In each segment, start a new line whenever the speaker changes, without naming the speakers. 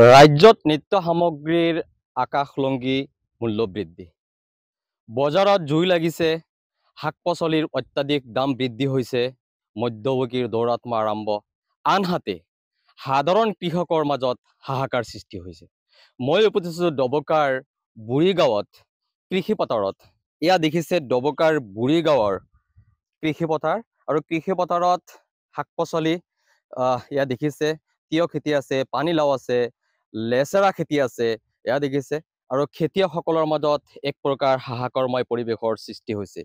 ৰাজ্যত নৃত্য সামগ্ৰীৰ আকাশলংগী মূল্যবৃদ্ধি বজাৰত জুই লাগিছে শাক পাচলিৰ অত্যাধিক দাম বৃদ্ধি হৈছে মধ্যভোগীৰ দৌৰাত্মা আৰম্ভ আনহাতে সাধাৰণ কৃষকৰ মাজত হাহাকাৰ সৃষ্টি হৈছে মই উপস্থিত ডবকাৰ বুঢ়ীগাঁৱত পথাৰত এয়া দেখিছে ডবকাৰ গাঁৱৰ কৃষি পথাৰ আৰু কৃষি পথাৰত শাক পাচলি এয়া দেখিছে তিয় খেতি আছে পানীলাও আছে লেচেৰা খেতি আছে এয়া দেখিছে আৰু খেতিয়কসকলৰ মাজত এক প্ৰকাৰ হাহাকৰময় পৰিৱেশৰ সৃষ্টি হৈছে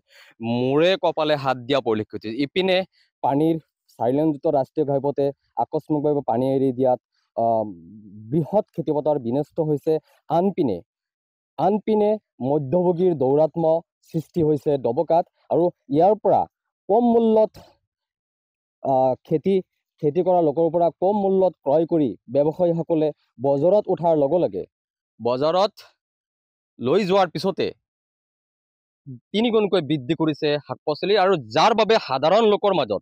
মূৰে কপালে হাত দিয়া পৰিলক্ষিত ইপিনে পানীৰ চাইলেণ্ডযুক্ত ৰাষ্ট্ৰীয় ঘাইপথে আকস্মিকভাৱে পানী এৰি দিয়াত বৃহৎ খেতিপথাৰ বিনষ্ট হৈছে আনপিনে আনপিনে মধ্যভোগীৰ দৌৰাত্ম সৃষ্টি হৈছে দবকাত আৰু ইয়াৰ পৰা কম মূল্যত খেতি খেতি কৰা লোকৰ পৰা কম মূল্যত ক্ৰয় কৰি ব্যৱসায়ীসকলে বজাৰত উঠাৰ লগে লগে বজাৰত লৈ যোৱাৰ পিছতে তিনিগুণকৈ বৃদ্ধি কৰিছে শাক পাচলি আৰু যাৰ বাবে সাধাৰণ লোকৰ মাজত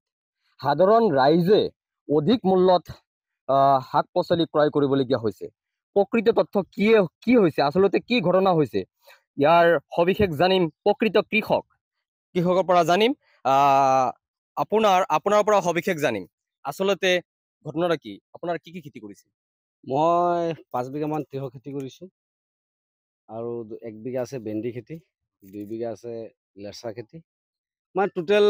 সাধাৰণ ৰাইজে অধিক মূল্যত শাক পাচলি ক্ৰয় কৰিবলগীয়া হৈছে প্ৰকৃত তথ্য কি কি হৈছে আচলতে কি ঘটনা হৈছে ইয়াৰ সবিশেষ জানিম প্ৰকৃত কৃষক কৃষকৰ পৰা জানিম আপোনাৰ আপোনাৰ পৰা সবিশেষ জানিম আচলতে
ঘটনাটা কি আপোনাৰ কি কি খেতি কৰিছে মই পাঁচ বিঘামান তিয়হ খেতি কৰিছোঁ আৰু এক বিঘা আছে ভেন্দি খেতি দুই বিঘা আছে লেচা খেতি মানে টোটেল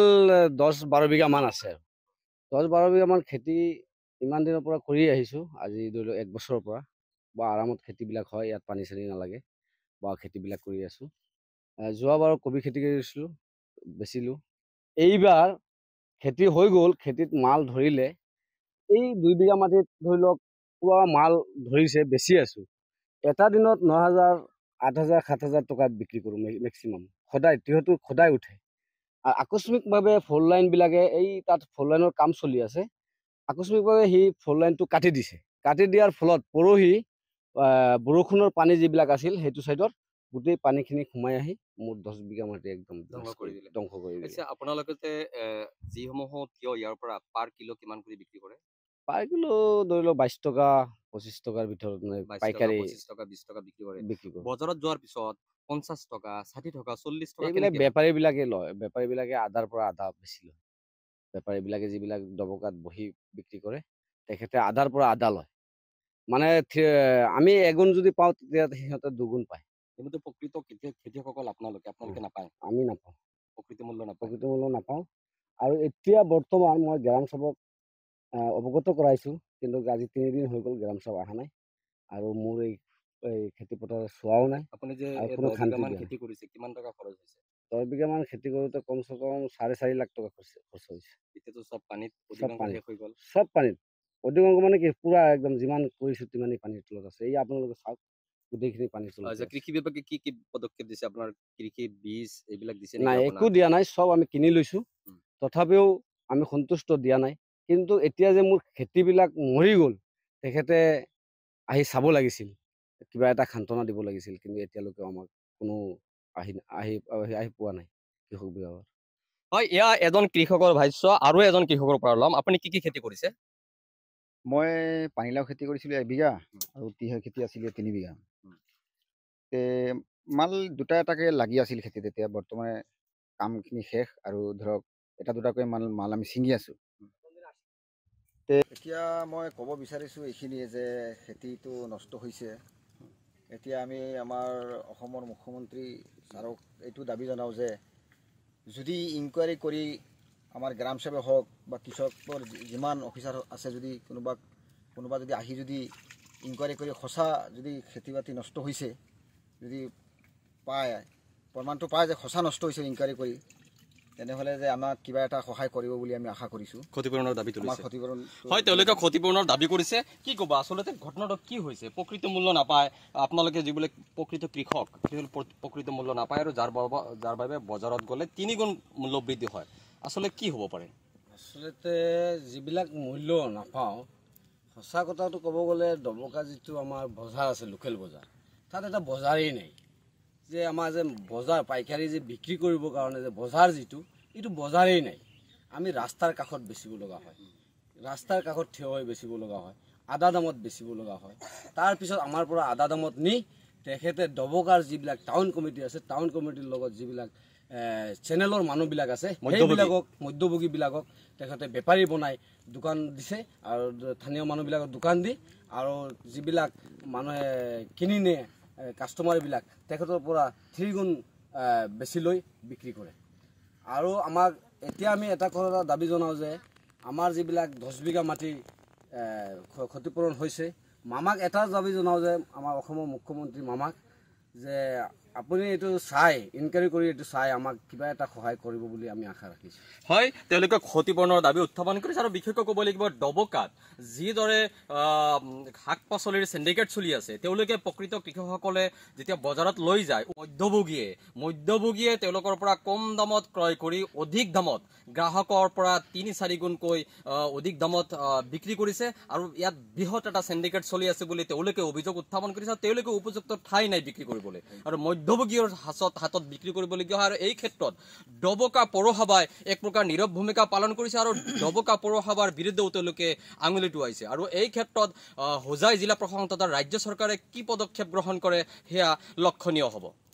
দহ বাৰ বিঘামান আছে আৰু দহ বাৰ বিঘামান খেতি ইমান দিনৰ পৰা কৰি আহিছোঁ আজি ধৰি লওক এক বছৰৰ পৰা বা আৰামত খেতিবিলাক হয় ইয়াত পানী চানী নালাগে বা খেতিবিলাক কৰি আছোঁ যোৱাবাৰ কবি খেতি কৰিছিলোঁ বেচিলোঁ এইবাৰ খেতি হৈ গ'ল খেতিত মাল ধৰিলে এই দুই বিঘা মাটিত ধৰি লওক পোৱা মাল ধৰিছে বেচি আছোঁ এটা দিনত ন হাজাৰ আঠ হাজাৰ সাত হাজাৰ টকাত বিক্ৰী কৰোঁ মেক্সিমাম সদায় যিহেতু সদায় উঠে আৰু আকস্মিকভাৱে ফ'ল লাইনবিলাকে এই তাত ফ'ল লাইনৰ কাম চলি আছে আকস্মিকভাৱে সি ফ'ল লাইনটো কাটি দিছে কাটি দিয়াৰ ফলত পৰহি বৰষুণৰ পানী যিবিলাক আছিল সেইটো ছাইডত গোটেই পানীখিনি সোমাই আহি মোৰ দহ বিঘা মাটি একদম ধ্বংস কৰি দিলে
আপোনালোকে যিসমূহত কিয় ইয়াৰ পৰা পাৰ কিলো কিমান কৰি বিক্ৰী কৰে
পাৰ কিলো ধৰি লওক বাইছ টকা পঁচিছ টকাৰ ভিতৰত পাইকাৰী বিছ
টকা বিক্ৰী কৰে বিক্ৰী কৰে বজাৰত যোৱাৰ পিছত পঞ্চাছ টকা ষাঠি টকা চল্লিছ টকা এইবিলাক
বেপাৰীবিলাকে লয় বেপাৰীবিলাকে আধাৰ পৰা আধা বেছি লয় বেপাৰীবিলাকে যিবিলাক দবকাত বহি বিক্ৰী কৰে তেখেতে আধাৰ পৰা আধা লয় মানে আমি এগুণ যদি পাওঁ তেতিয়া সিহঁতে দুগুণ পায় কিন্তু প্ৰকৃত খেতিয়কসকল আপোনালোকে আপোনালোকে নাপায় আমি নাপাওঁ প্ৰকৃতি মূল্য নাপাওঁ প্ৰকৃতি মূল্য নাপাওঁ আৰু এতিয়া বৰ্তমান মই গ্ৰাম সভাক অৱগত কৰাইছোঁ কিন্তু আজি তিনিদিন হৈ গ'ল গ্ৰাম সভা অহা নাই আৰু মোৰ এই এই খেতিপথাৰ চোৱাও নাই দহ বিঘামান খেতি কৰোঁতে কমচে কম চাৰে চাৰি লাখ টকা খৰচ হৈছে সব পানীত অধিকাংশ মানে কি পুৰা একদম যিমান কৰিছোঁ তিমানেই পানীৰ তলত আছে এই আপোনালোকে চাওক গোটেইখিনি পানী চলে আচ্ছা
কৃষি বিভাগে কি কি পদক্ষেপ দিছে আপোনাৰ কৃষি বীজ এইবিলাক দিছে নাই একো দিয়া
নাই চব আমি কিনি লৈছোঁ তথাপিও আমি সন্তুষ্ট দিয়া নাই কিন্তু এতিয়া যে মোৰ খেতিবিলাক মৰি গ'ল তেখেতে আহি চাব লাগিছিল কিবা এটা সান্তনা দিব লাগিছিল কিন্তু এতিয়ালৈকে আমাক কোনো আহি আহি আহি পোৱা নাই কৃষক বিভাগৰ
হয় এয়া এজন কৃষকৰ ভাষ্য আৰু এজন কৃষকৰ পৰা ল'ম আপুনি কি কি খেতি কৰিছে
মই পানীলাও খেতি কৰিছিলোঁ এবিঘা আৰু তিহ খেতি আছিলে তিনিবিঘা মাল দুটা এটাকে লাগি আছিল খেতি তেতিয়া বৰ্তমানে কামখিনি শেষ আৰু ধৰক এটা দুটাকৈ মাল মাল আমি ছিঙি আছোঁ এতিয়া মই ক'ব বিচাৰিছোঁ এইখিনিয়ে যে খেতিটো নষ্ট হৈছে এতিয়া আমি আমাৰ অসমৰ মুখ্যমন্ত্ৰী ছাৰক এইটো দাবী জনাওঁ যে যদি ইনকুৱাৰী কৰি আমাৰ গ্ৰাম সেৱে হওক বা কৃষকৰ যিমান অফিচাৰ আছে যদি কোনোবা কোনোবা যদি আহি যদি ইনকুৱাৰী কৰি সঁচা যদি খেতি বাতি নষ্ট হৈছে যদি পায় প্ৰমাণটো পায় যে সঁচা নষ্ট হৈছে ইনকুৱাৰী কৰি তেনেহ'লে যে আমাক কিবা এটা সহায় কৰিব বুলি আমি আশা কৰিছোঁ
ক্ষতিপূৰণৰ দাবী তুলিছে ক্ষতিপূৰণ হয় তেওঁলোকে ক্ষতিপূৰণৰ দাবী কৰিছে কি ক'বা আচলতে ঘটনাটো কি হৈছে প্ৰকৃত মূল্য নাপায় আপোনালোকে যিবিলাক প্ৰকৃত কৃষক সেইবিলাক প্ৰকৃত মূল্য নাপায় আৰু যাৰ বাবে যাৰ বাবে বজাৰত গ'লে তিনিগুণ মূল্য বৃদ্ধি হয় আচলতে কি হ'ব পাৰে
আচলতে যিবিলাক মূল্য নাপাওঁ সঁচা কথাটো ক'ব গ'লে দমকা যিটো আমাৰ বজাৰ আছে লোকেল বজাৰ তাত এটা বজাৰেই নাই যে আমাৰ যে বজাৰ পাইকাৰী যে বিক্ৰী কৰিবৰ কাৰণে যে বজাৰ যিটো এইটো বজাৰেই নাই আমি ৰাস্তাৰ কাষত বেচিব লগা হয় ৰাস্তাৰ কাষত থিয় হৈ বেচিব লগা হয় আদা দামত বেচিব লগা হয় তাৰপিছত আমাৰ পৰা আদা দামত নি তেখেতে দবকাৰ যিবিলাক টাউন কমিটি আছে টাউন কমিটিৰ লগত যিবিলাক চেনেলৰ মানুহবিলাক আছে সেইবিলাকক মধ্যভোগীবিলাকক তেখেতে বেপাৰী বনাই দোকান দিছে আৰু স্থানীয় মানুহবিলাকক দোকান দি আৰু যিবিলাক মানুহে কিনি নিয়ে কাষ্টমাৰবিলাক তেখেতৰ পৰা গুণ বেছি লৈ বিক্ৰী কৰে আৰু আমাক এতিয়া আমি এটা কথা দাবী জনাওঁ যে আমাৰ যিবিলাক দহ বিঘা মাটি ক্ষতিপূৰণ হৈছে মামাক এটা দাবী জনাওঁ যে আমাৰ অসমৰ মুখ্যমন্ত্ৰী মামাক যে আপুনি এইটো চাই ইনকোয়ারি করে এইটা চাই আমাক কিবা এটা সহায় করব বলে আমি আশা রাখি
হয় ক্ষতিপূরণের দাবি উত্থাপন করেছে আর বিশেষ কব লাগবে ডবকাত যদরে শাক পাচলির সিন্ডিকেট চলি আছে প্রকৃত কৃষকসকলে যেতিয়া বজারত লৈ যায় মধ্যভোগীয়ে মধ্যভোগীয়ে পৰা কম দামত ক্ৰয় কৰি অধিক দামত গ্ৰাহকৰ পৰা তিনি চাৰি গুণকৈ অধিক দামত বিক্ৰী কৰিছে আৰু ইয়াত বৃহৎ এটা সিন্ডিকেট চলি আছে বুলি তেওঁলোকে অভিযোগ উত্থাপন করেছে উপযুক্ত ঠাই নাই বিক্রি করবলে আর মধ্যভোগীৰ হাতত হাতত বিক্ৰী কৰিবলগীয়া হয় আৰু এই ক্ষেত্ৰত ডবকা পৌৰসভাই এক প্ৰকাৰ নীৰৱ ভূমিকা পালন কৰিছে আৰু ডবকা পৌৰসভাৰ বিৰুদ্ধেও তেওঁলোকে আঙুলি টোৱাইছে আৰু এই ক্ষেত্ৰত হোজাই জিলা প্ৰশাসন তথা ৰাজ্য চৰকাৰে কি পদক্ষেপ গ্ৰহণ কৰে সেয়া লক্ষণীয় হ'ব